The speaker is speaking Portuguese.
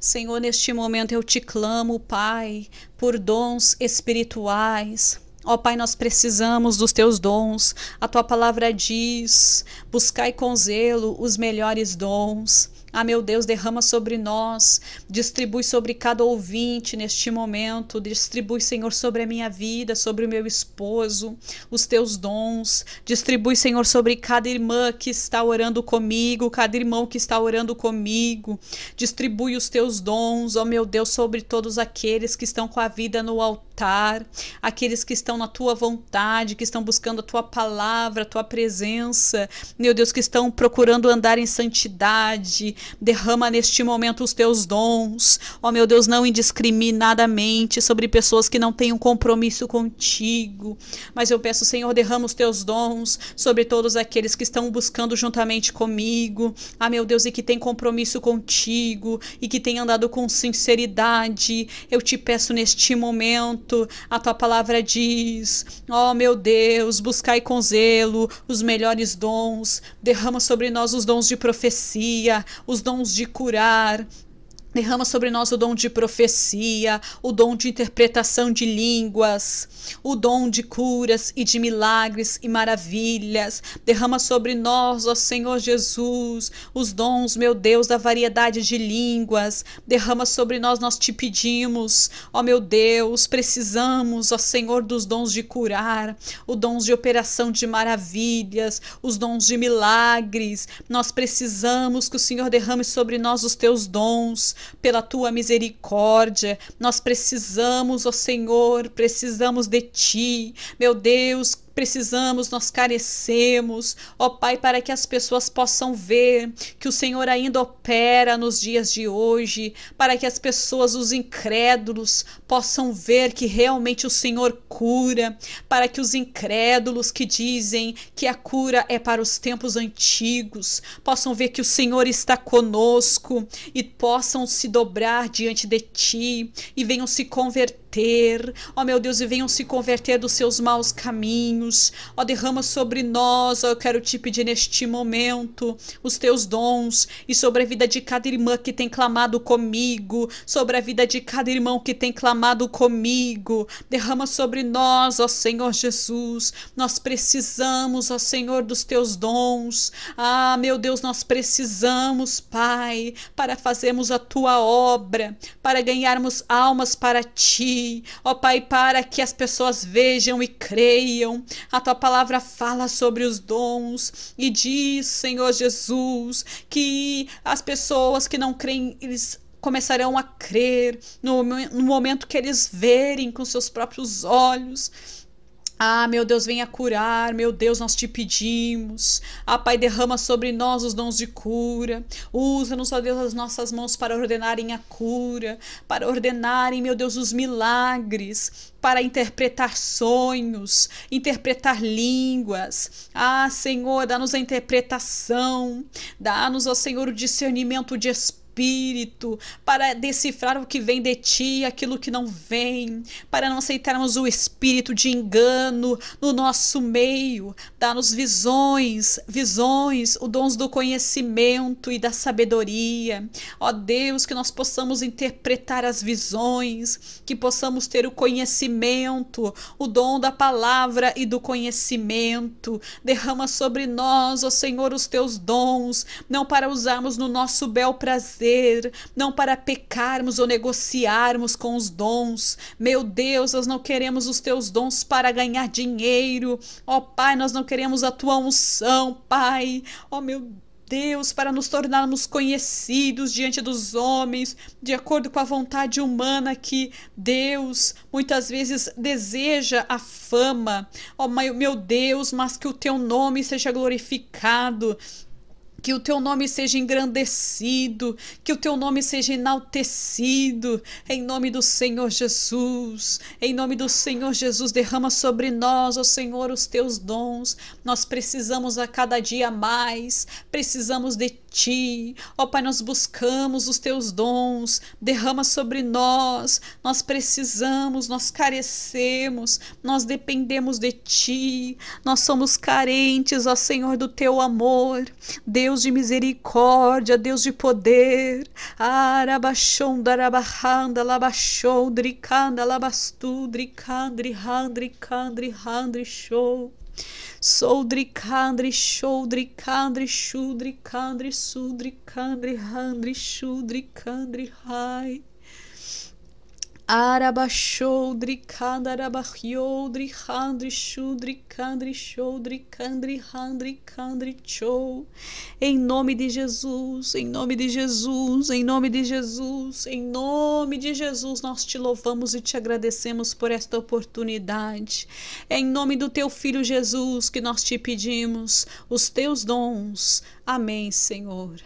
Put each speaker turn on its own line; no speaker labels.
Senhor, neste momento eu te clamo, Pai, por dons espirituais. Ó Pai, nós precisamos dos teus dons. A tua palavra diz: buscai com zelo os melhores dons. Ah, meu Deus, derrama sobre nós, distribui sobre cada ouvinte neste momento, distribui, Senhor, sobre a minha vida, sobre o meu esposo, os teus dons, distribui, Senhor, sobre cada irmã que está orando comigo, cada irmão que está orando comigo, distribui os teus dons, ó oh, meu Deus, sobre todos aqueles que estão com a vida no altar, aqueles que estão na tua vontade, que estão buscando a tua palavra, a tua presença, meu Deus, que estão procurando andar em santidade, derrama neste momento os teus dons. Ó meu Deus, não indiscriminadamente sobre pessoas que não têm um compromisso contigo. Mas eu peço, Senhor, derrama os teus dons sobre todos aqueles que estão buscando juntamente comigo. Ah, meu Deus, e que tem compromisso contigo e que tem andado com sinceridade. Eu te peço neste momento, a tua palavra diz: Ó meu Deus, buscai com zelo os melhores dons, derrama sobre nós os dons de profecia, os dons de curar, Derrama sobre nós o dom de profecia, o dom de interpretação de línguas, o dom de curas e de milagres e maravilhas. Derrama sobre nós, ó Senhor Jesus, os dons, meu Deus, da variedade de línguas. Derrama sobre nós, nós te pedimos, ó meu Deus, precisamos, ó Senhor, dos dons de curar, os dons de operação de maravilhas, os dons de milagres. Nós precisamos que o Senhor derrame sobre nós os teus dons pela tua misericórdia. Nós precisamos, ó Senhor, precisamos de ti. Meu Deus, precisamos, nós carecemos, ó Pai, para que as pessoas possam ver que o Senhor ainda opera nos dias de hoje, para que as pessoas, os incrédulos, possam ver que realmente o Senhor cura, para que os incrédulos que dizem que a cura é para os tempos antigos possam ver que o Senhor está conosco e possam se dobrar diante de Ti e venham se converter, ó meu Deus, e venham se converter dos seus maus caminhos dons, ó derrama sobre nós, ó, eu quero te pedir neste momento os teus dons e sobre a vida de cada irmã que tem clamado comigo, sobre a vida de cada irmão que tem clamado comigo. Derrama sobre nós, ó Senhor Jesus. Nós precisamos, ó Senhor, dos teus dons. Ah, meu Deus, nós precisamos, Pai, para fazermos a tua obra, para ganharmos almas para ti. Ó Pai, para que as pessoas vejam e creiam. A tua palavra fala sobre os dons e diz, Senhor Jesus, que as pessoas que não creem, eles começarão a crer no, no momento que eles verem com seus próprios olhos ah, meu Deus, venha curar, meu Deus, nós te pedimos. Ah, Pai, derrama sobre nós os dons de cura. Usa-nos, ó Deus, as nossas mãos para ordenarem a cura, para ordenarem, meu Deus, os milagres, para interpretar sonhos, interpretar línguas. Ah, Senhor, dá-nos a interpretação, dá-nos, ó Senhor, o discernimento de espírito espírito, para decifrar o que vem de ti, aquilo que não vem, para não aceitarmos o espírito de engano no nosso meio. Dá-nos visões, visões, o dons do conhecimento e da sabedoria. Ó Deus, que nós possamos interpretar as visões, que possamos ter o conhecimento, o dom da palavra e do conhecimento. Derrama sobre nós, ó Senhor, os teus dons, não para usarmos no nosso bel prazer não para pecarmos ou negociarmos com os dons. Meu Deus, nós não queremos os teus dons para ganhar dinheiro. Ó oh, Pai, nós não queremos a tua unção, Pai. Ó oh, meu Deus. Deus, para nos tornarmos conhecidos diante dos homens, de acordo com a vontade humana que Deus muitas vezes deseja a fama. Ó oh, meu Deus, mas que o teu nome seja glorificado, que o teu nome seja engrandecido, que o teu nome seja enaltecido, em nome do Senhor Jesus, em nome do Senhor Jesus, derrama sobre nós, ó Senhor, os teus dons. Nós precisamos a cada dia mais, precisamos de ti, ó Pai, nós buscamos os teus dons, derrama sobre nós, nós precisamos, nós carecemos, nós dependemos de ti, nós somos carentes, ó Senhor, do teu amor. Deus Deus de misericórdia, Deus de poder. Arabachonda, arabahanda, labachonda, drikanda, labastudri, candri, handri, candri, handri, show. Soldri candri, sholdri candri, shudri candri, sudri candri, handri, shudri candri, hai. Arabaxoudri, candarabachioudri, handri, chudri, candri, choudri, candri, handri, chou. Em nome de Jesus, em nome de Jesus, em nome de Jesus, em nome de Jesus, nós te louvamos e te agradecemos por esta oportunidade. É em nome do teu filho Jesus que nós te pedimos os teus dons. Amém, Senhor.